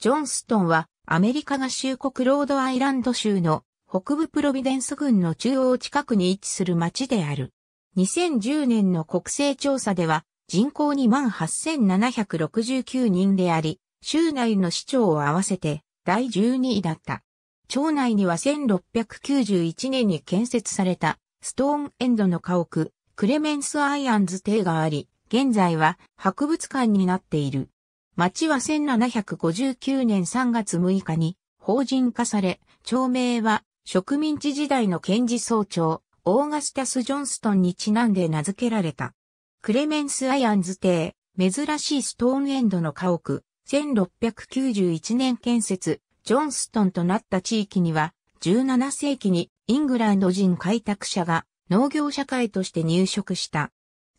ジョンストンはアメリカ合衆国ロードアイランド州の北部プロビデンス郡の中央近くに位置する町である。2010年の国勢調査では人口28,769人であり、州内の市長を合わせて第12位だった。町内には1691年に建設されたストーンエンドの家屋、クレメンスアイアンズ邸があり、現在は博物館になっている。町は1759年3月6日に法人化され、町名は植民地時代の検事総長、オーガスタス・ジョンストンにちなんで名付けられた。クレメンス・アイアンズ邸、珍しいストーンエンドの家屋、1691年建設、ジョンストンとなった地域には、17世紀にイングランド人開拓者が農業社会として入植した。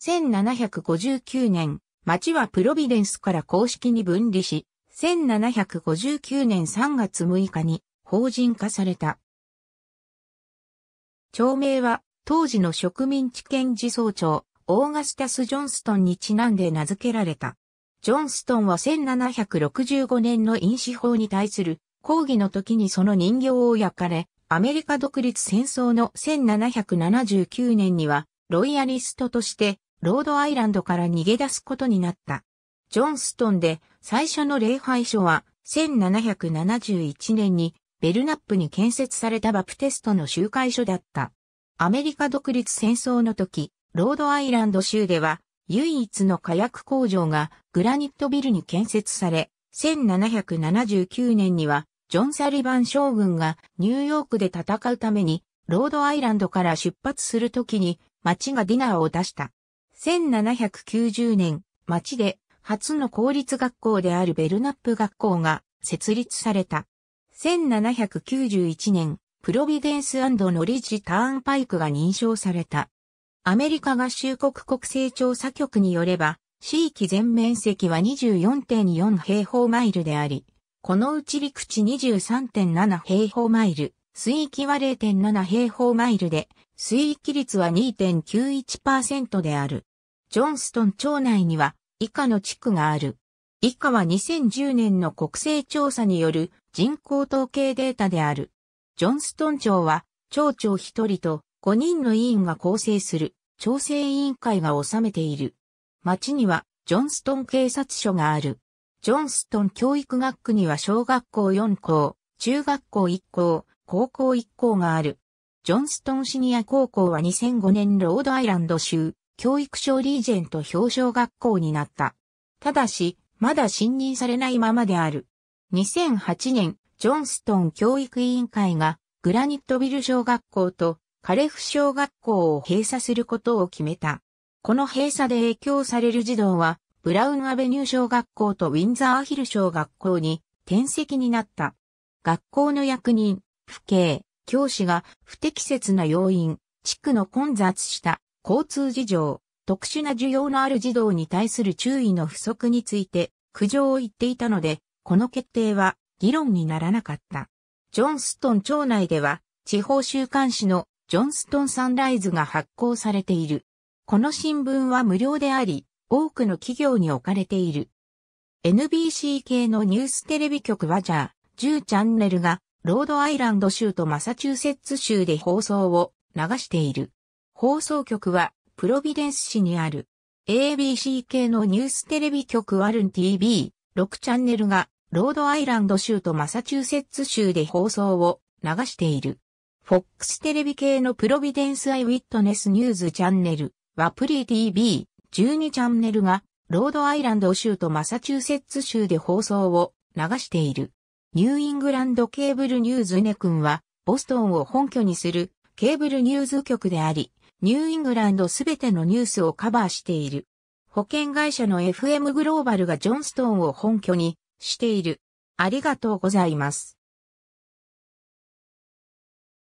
1759年、町はプロビデンスから公式に分離し、1759年3月6日に法人化された。町名は当時の植民地権自総長、オーガスタス・ジョンストンにちなんで名付けられた。ジョンストンは1765年の飲酒法に対する抗議の時にその人形を焼かれ、アメリカ独立戦争の1779年にはロイヤリストとしてロードアイランドから逃げ出すことになった。ジョンストンで最初の礼拝所は1771年にベルナップに建設されたバプテストの集会所だった。アメリカ独立戦争の時、ロードアイランド州では唯一の火薬工場がグラニットビルに建設され、1779年にはジョン・サリバン将軍がニューヨークで戦うためにロードアイランドから出発するときに町がディナーを出した。1790年、町で初の公立学校であるベルナップ学校が設立された。1791年、プロビデンスノリジターンパイクが認証された。アメリカ合衆国国勢調査局によれば、地域全面積は24.4平方マイルであり、このうち陸地23.7平方マイル、水域は0.7平方マイルで、水域率は2.91%である。ジョンストン町内には以下の地区がある。以下は2010年の国勢調査による人口統計データである。ジョンストン町は町長1人と5人の委員が構成する調整委員会が収めている。町にはジョンストン警察署がある。ジョンストン教育学区には小学校4校、中学校1校、高校1校がある。ジョンストンシニア高校は2005年ロードアイランド州教育省リージェント表彰学校になった。ただし、まだ信任されないままである。2008年、ジョンストン教育委員会がグラニットビル小学校とカレフ小学校を閉鎖することを決めた。この閉鎖で影響される児童は、ブラウンアベニュー小学校とウィンザーヒル小学校に転籍になった。学校の役人、父兄、教師が不適切な要因、地区の混雑した交通事情、特殊な需要のある児童に対する注意の不足について苦情を言っていたので、この決定は議論にならなかった。ジョンストン町内では地方週刊誌のジョンストンサンライズが発行されている。この新聞は無料であり、多くの企業に置かれている。NBC 系のニューステレビ局はジャー、10チャンネルがロードアイランド州とマサチューセッツ州で放送を流している。放送局は、プロビデンス市にある、ABC 系のニューステレビ局ワルン TV、6チャンネルが、ロードアイランド州とマサチューセッツ州で放送を流している。FOX テレビ系のプロビデンスアイウィットネスニューズチャンネル、ワプリ TV、12チャンネルが、ロードアイランド州とマサチューセッツ州で放送を流している。ニューイングランドケーブルニューズネ君は、ボストンを本拠にするケーブルニューズ局であり、ニューイングランドすべてのニュースをカバーしている。保険会社の FM グローバルがジョンストーンを本拠にしている。ありがとうございます。